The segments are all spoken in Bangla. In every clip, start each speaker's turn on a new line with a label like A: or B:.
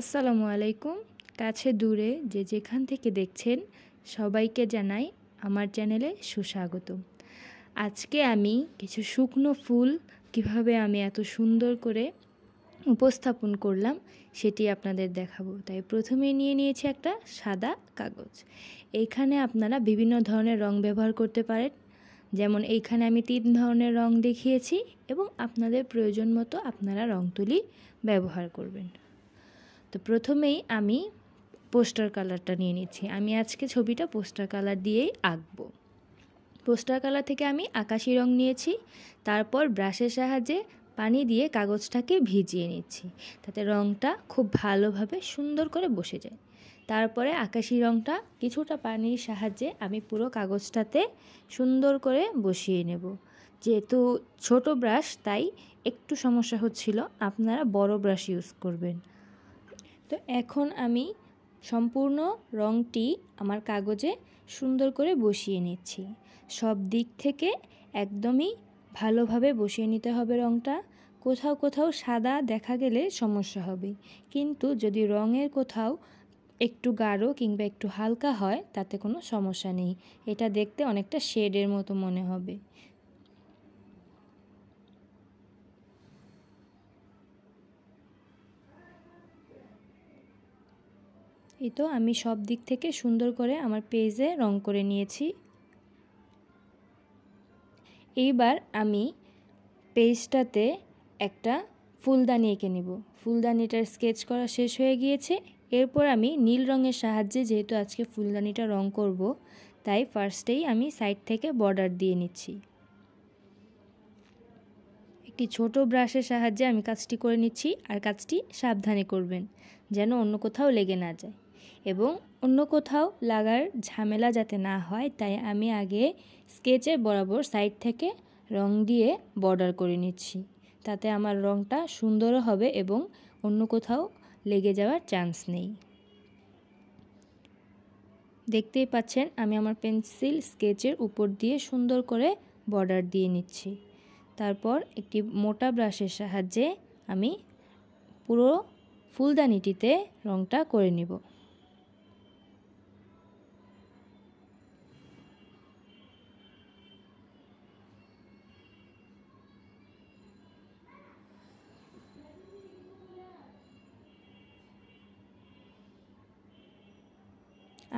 A: আসসালামু আলাইকুম কাছে দূরে যে যেখান থেকে দেখছেন সবাইকে জানাই আমার চ্যানেলে সুস্বাগত আজকে আমি কিছু শুকনো ফুল কিভাবে আমি এত সুন্দর করে উপস্থাপন করলাম সেটি আপনাদের দেখাবো তাই প্রথমে নিয়ে নিয়েছি একটা সাদা কাগজ এখানে আপনারা বিভিন্ন ধরনের রং ব্যবহার করতে পারেন যেমন এইখানে আমি তিন ধরনের রং দেখিয়েছি এবং আপনাদের প্রয়োজন মতো আপনারা রং তুলি ব্যবহার করবেন তো প্রথমেই আমি পোস্টার কালারটা নিয়ে নিচ্ছি আমি আজকে ছবিটা পোস্টার কালার দিয়েই আঁকবো পোস্টার কালার থেকে আমি আকাশি রং নিয়েছি তারপর ব্রাশের সাহায্যে পানি দিয়ে কাগজটাকে ভিজিয়ে নিচ্ছি তাতে রংটা খুব ভালোভাবে সুন্দর করে বসে যায় তারপরে আকাশি রংটা কিছুটা পানির সাহায্যে আমি পুরো কাগজটাতে সুন্দর করে বসিয়ে নেব যেহেতু ছোট ব্রাশ তাই একটু সমস্যা হচ্ছিল আপনারা বড় ব্রাশ ইউজ করবেন তো এখন আমি সম্পূর্ণ রঙটি আমার কাগজে সুন্দর করে বসিয়ে নিচ্ছি সব দিক থেকে একদমই ভালোভাবে বসিয়ে নিতে হবে রঙটা কোথাও কোথাও সাদা দেখা গেলে সমস্যা হবে কিন্তু যদি রঙের কোথাও একটু গাঢ় কিংবা একটু হালকা হয় তাতে কোনো সমস্যা নেই এটা দেখতে অনেকটা শেডের মতো মনে হবে এই তো আমি সব দিক থেকে সুন্দর করে আমার পেজে রং করে নিয়েছি এইবার আমি পেজটাতে একটা ফুলদানি এঁকে নেব ফুলদানিটার স্কেচ করা শেষ হয়ে গিয়েছে এরপর আমি নীল রঙের সাহায্যে যেহেতু আজকে ফুলদানিটা রং করব তাই ফার্স্টেই আমি সাইড থেকে বর্ডার দিয়ে নিচ্ছি একটি ছোট ব্রাশের সাহায্যে আমি কাজটি করে নিচ্ছি আর কাজটি সাবধানে করবেন যেন অন্য কোথাও লেগে না যায় এবং অন্য কোথাও লাগার ঝামেলা যাতে না হয় তাই আমি আগে স্কেচের বরাবর সাইড থেকে রং দিয়ে বর্ডার করে নিচ্ছি তাতে আমার রংটা সুন্দরও হবে এবং অন্য কোথাও লেগে যাওয়ার চান্স নেই দেখতেই পাচ্ছেন আমি আমার পেন্সিল স্কেচের উপর দিয়ে সুন্দর করে বর্ডার দিয়ে নিচ্ছি তারপর একটি মোটা ব্রাশের সাহায্যে আমি পুরো ফুলদানিটিতে রংটা করে নিব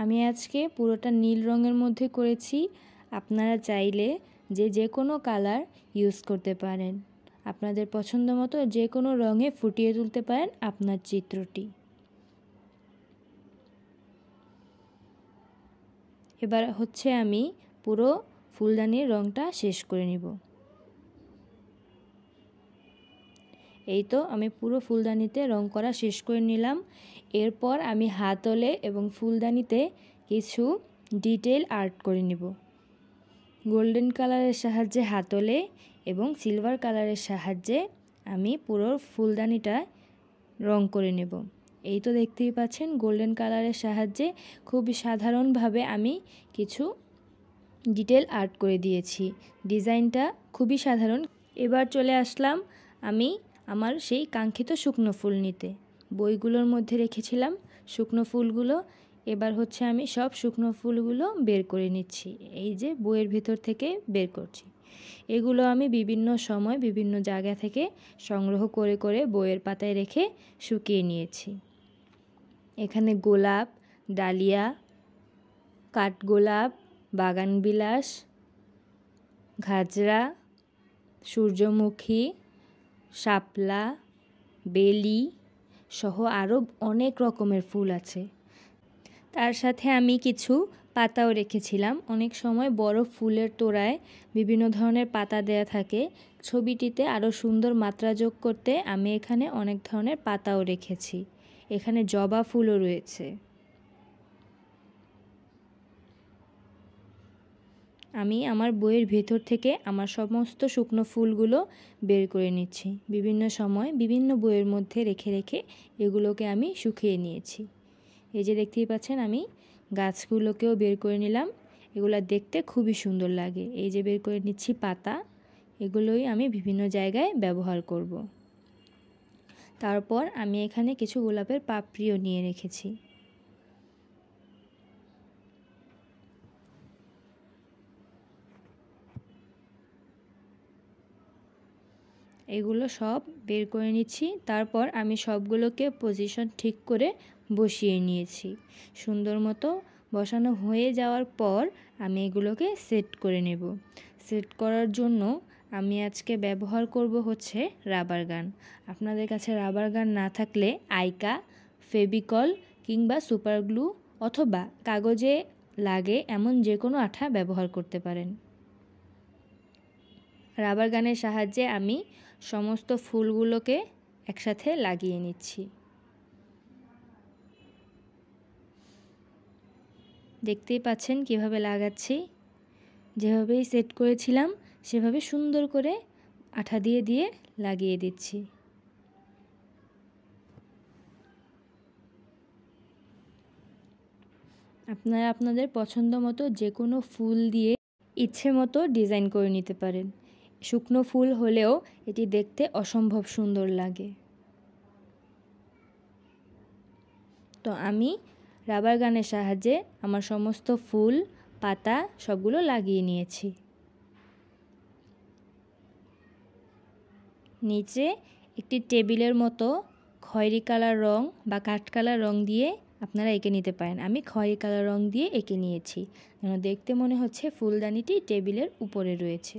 A: আমি আজকে পুরোটা নীল রঙের মধ্যে করেছি আপনারা চাইলে যে যে কোনো কালার ইউজ করতে পারেন আপনাদের পছন্দ মতো যে কোনো রঙে ফুটিয়ে তুলতে পারেন আপনার চিত্রটি এবার হচ্ছে আমি পুরো ফুলদানির রঙটা শেষ করে নিব এই তো আমি পুরো ফুলদানিতে রং করা শেষ করে নিলাম এরপর আমি হাতলে এবং ফুলদানিতে কিছু ডিটেল আর্ট করে নেব গোল্ডেন কালারের সাহায্যে হাতলে এবং সিলভার কালারের সাহায্যে আমি পুরো ফুলদানিটা রং করে নেব এই তো দেখতেই পাচ্ছেন গোল্ডেন কালারের সাহায্যে খুব সাধারণভাবে আমি কিছু ডিটেল আর্ট করে দিয়েছি ডিজাইনটা খুবই সাধারণ এবার চলে আসলাম আমি আমার সেই কাঙ্ক্ষিত শুকনো ফুল নিতে বইগুলোর মধ্যে রেখেছিলাম শুকনো ফুলগুলো এবার হচ্ছে আমি সব শুকনো ফুলগুলো বের করে নিচ্ছি এই যে বইয়ের ভিতর থেকে বের করছি এগুলো আমি বিভিন্ন সময় বিভিন্ন জায়গা থেকে সংগ্রহ করে করে বইয়ের পাতায় রেখে শুকিয়ে নিয়েছি এখানে গোলাপ ডালিয়া কাঠগোলাপ বাগানবিলাস ঘাজরা সূর্যমুখী শাপলা বেলি সহ আরও অনেক রকমের ফুল আছে তার সাথে আমি কিছু পাতাও রেখেছিলাম অনেক সময় বড় ফুলের তোড়ায় বিভিন্ন ধরনের পাতা দেয়া থাকে ছবিটিতে আরও সুন্দর মাত্রা যোগ করতে আমি এখানে অনেক ধরনের পাতাও রেখেছি এখানে জবা ফুলও রয়েছে আমি আমার বইয়ের ভেতর থেকে আমার সমস্ত শুকনো ফুলগুলো বের করে নিচ্ছি বিভিন্ন সময় বিভিন্ন বইয়ের মধ্যে রেখে রেখে এগুলোকে আমি শুকিয়ে নিয়েছি এই যে দেখতেই পাচ্ছেন আমি গাছগুলোকেও বের করে নিলাম এগুলো দেখতে খুবই সুন্দর লাগে এই যে বের করে নিচ্ছি পাতা এগুলোই আমি বিভিন্ন জায়গায় ব্যবহার করব। তারপর আমি এখানে কিছু গোলাপের পাপড়িও নিয়ে রেখেছি এগুলো সব বের করে নিচ্ছি তারপর আমি সবগুলোকে পজিশন ঠিক করে বসিয়ে নিয়েছি সুন্দর মতো বসানো হয়ে যাওয়ার পর আমি এগুলোকে সেট করে নেব সেট করার জন্য আমি আজকে ব্যবহার করব হচ্ছে রাবার গান আপনাদের কাছে রাবার গান না থাকলে আইকা ফেবিকল কিংবা সুপার গ্লু অথবা কাগজে লাগে এমন যে কোনো আঠা ব্যবহার করতে পারেন রাবার গানের সাহায্যে আমি সমস্ত ফুলগুলোকে একসাথে লাগিয়ে নিচ্ছি দেখতেই পাচ্ছেন কিভাবে লাগাচ্ছি যেভাবেই সেট করেছিলাম সেভাবে সুন্দর করে আঠা দিয়ে দিয়ে লাগিয়ে দিচ্ছি আপনারা আপনাদের পছন্দ মতো যে কোনো ফুল দিয়ে ইচ্ছে মতো ডিজাইন করে নিতে পারেন শুকনো ফুল হলেও এটি দেখতে অসম্ভব সুন্দর লাগে তো আমি রাবার গানের সাহায্যে আমার সমস্ত ফুল পাতা সবগুলো লাগিয়ে নিয়েছি নিচে একটি টেবিলের মতো খয়েরি কালার রং বা কাঠ কালার রং দিয়ে আপনারা এঁকে নিতে পারেন আমি খয়েরি কালার রং দিয়ে এঁকে নিয়েছি যেন দেখতে মনে হচ্ছে ফুলদানিটি টেবিলের উপরে রয়েছে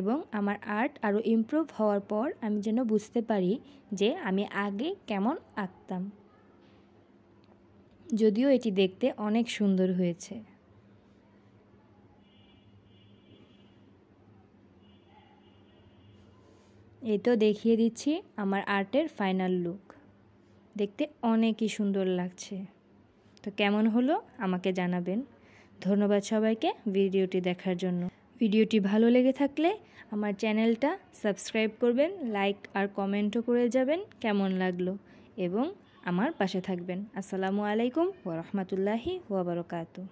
A: এবং আমার আর্ট আরও ইমপ্রুভ হওয়ার পর আমি যেন বুঝতে পারি যে আমি আগে কেমন আঁকতাম যদিও এটি দেখতে অনেক সুন্দর হয়েছে এই তো দেখিয়ে দিচ্ছি আমার আর্টের ফাইনাল লুক দেখতে অনেকই সুন্দর লাগছে তো কেমন হলো আমাকে জানাবেন ধন্যবাদ সবাইকে ভিডিওটি দেখার জন্য ভিডিওটি ভালো লেগে থাকলে আমার চ্যানেলটা সাবস্ক্রাইব করবেন লাইক আর কমেন্টও করে যাবেন কেমন লাগলো এবং আমার পাশে থাকবেন আসসালামু আলাইকুম ওরহমতুল্লাহি ওয়াবারকাতু